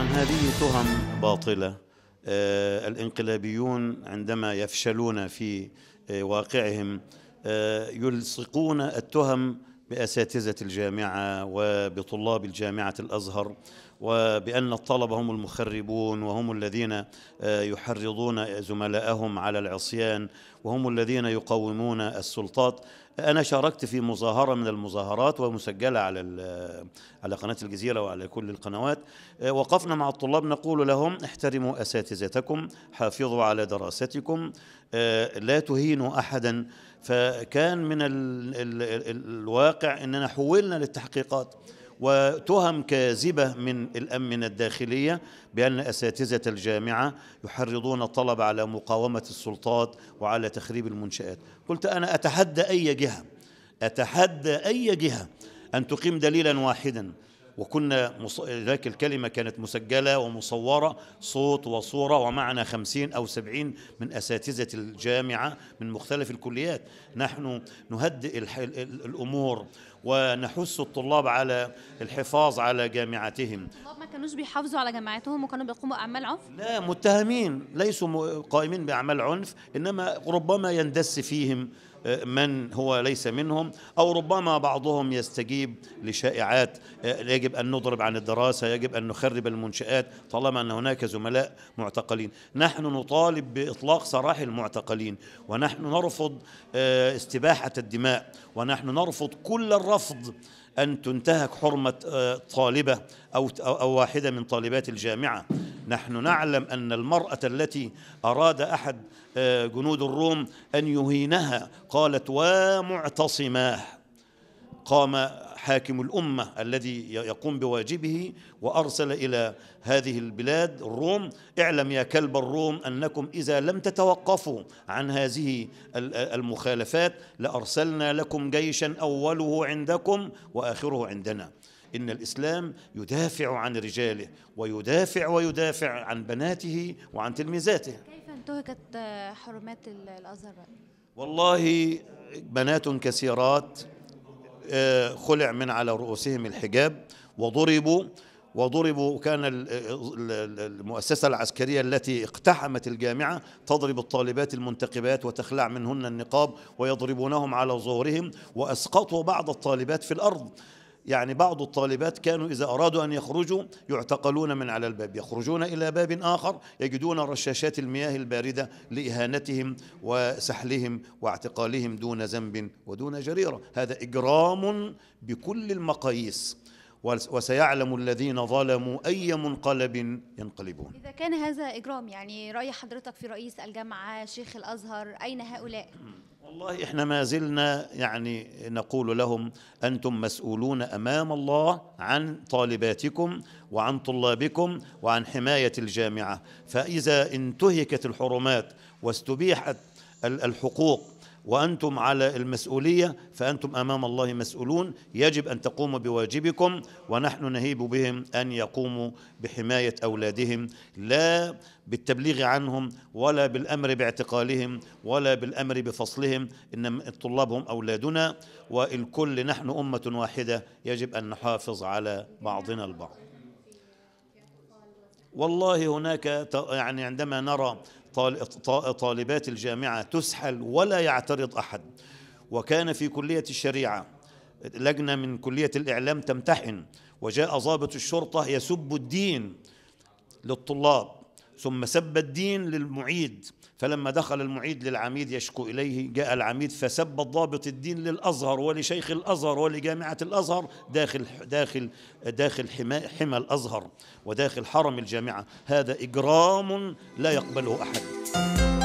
هذه تهم باطلة آه، الانقلابيون عندما يفشلون في آه، واقعهم آه، يلصقون التهم بأساتذة الجامعة وبطلاب الجامعة الأزهر وبأن الطلبة هم المخربون وهم الذين آه، يحرضون زملائهم على العصيان وهم الذين يقومون السلطات أنا شاركت في مظاهرة من المظاهرات ومسجلة على آه، على قناة الجزيرة وعلى كل القنوات آه، وقفنا مع الطلاب نقول لهم احترموا أساتذتكم حافظوا على دراستكم لا تهينوا أحدا فكان من الواقع الواقع أننا حولنا للتحقيقات وتهم كاذبة من الأمن الداخلية بأن أساتذة الجامعة يحرضون الطلبة على مقاومة السلطات وعلى تخريب المنشآت قلت أنا أتحدى أي جهة أتحدى أي جهة أن تقيم دليلا واحدا وكنا مص... ذاك الكلمة كانت مسجلة ومصورة صوت وصورة ومعنا خمسين أو سبعين من أساتذة الجامعة من مختلف الكليات نحن نهدئ الح... الأمور ونحث الطلاب على الحفاظ على جامعتهم الطلاب ما كانوش بيحافظوا على جامعتهم وكانوا بيقوموا بأعمال عنف؟ لا متهمين ليسوا قائمين بأعمال عنف إنما ربما يندس فيهم من هو ليس منهم أو ربما بعضهم يستجيب لشائعات يجب أن نضرب عن الدراسة يجب أن نخرب المنشآت طالما أن هناك زملاء معتقلين نحن نطالب بإطلاق سراح المعتقلين ونحن نرفض آه، استباحة الدماء ونحن نرفض كل الرفض أن تنتهك حرمة آه، طالبة أو واحدة من طالبات الجامعة نحن نعلم أن المرأة التي أراد أحد آه، جنود الروم أن يهينها قالت ومعتصماه قام حاكم الأمة الذي يقوم بواجبه وأرسل إلى هذه البلاد الروم اعلم يا كلب الروم أنكم إذا لم تتوقفوا عن هذه المخالفات لأرسلنا لكم جيشا أوله عندكم وآخره عندنا إن الإسلام يدافع عن رجاله ويدافع ويدافع عن بناته وعن تلميذاته كيف انتهكت حرمات الأزهر والله بنات كثيرات آه، خلع من على رؤوسهم الحجاب وضربوا وضربوا كان المؤسسة العسكرية التي اقتحمت الجامعة تضرب الطالبات المنتقبات وتخلع منهن النقاب ويضربونهم على ظهورهم وأسقطوا بعض الطالبات في الأرض يعني بعض الطالبات كانوا إذا أرادوا أن يخرجوا يعتقلون من على الباب يخرجون إلى باب آخر يجدون رشاشات المياه الباردة لإهانتهم وسحلهم واعتقالهم دون ذنب ودون جريرة هذا إجرام بكل المقاييس وسيعلم الذين ظلموا أي منقلب ينقلبون إذا كان هذا إجرام يعني رأي حضرتك في رئيس الجامعة شيخ الأزهر أين هؤلاء؟ والله احنا ما زلنا يعني نقول لهم انتم مسؤولون امام الله عن طالباتكم وعن طلابكم وعن حمايه الجامعه فاذا انتهكت الحرمات واستبيحت الحقوق وأنتم على المسؤولية فأنتم أمام الله مسؤولون يجب أن تقوموا بواجبكم ونحن نهيب بهم أن يقوموا بحماية أولادهم لا بالتبليغ عنهم ولا بالأمر باعتقالهم ولا بالأمر بفصلهم إن الطلاب هم أولادنا والكل نحن أمة واحدة يجب أن نحافظ على بعضنا البعض والله هناك يعني عندما نرى طالبات الجامعة تسحل ولا يعترض أحد وكان في كلية الشريعة لجنة من كلية الإعلام تمتحن وجاء ضابط الشرطة يسب الدين للطلاب ثم سب الدين للمعيد فلما دخل المعيد للعميد يشكو إليه جاء العميد فسب الضابط الدين للأزهر ولشيخ الأزهر ولجامعة الأزهر داخل داخل داخل حمى, حمى الأزهر وداخل حرم الجامعة هذا إجرام لا يقبله أحد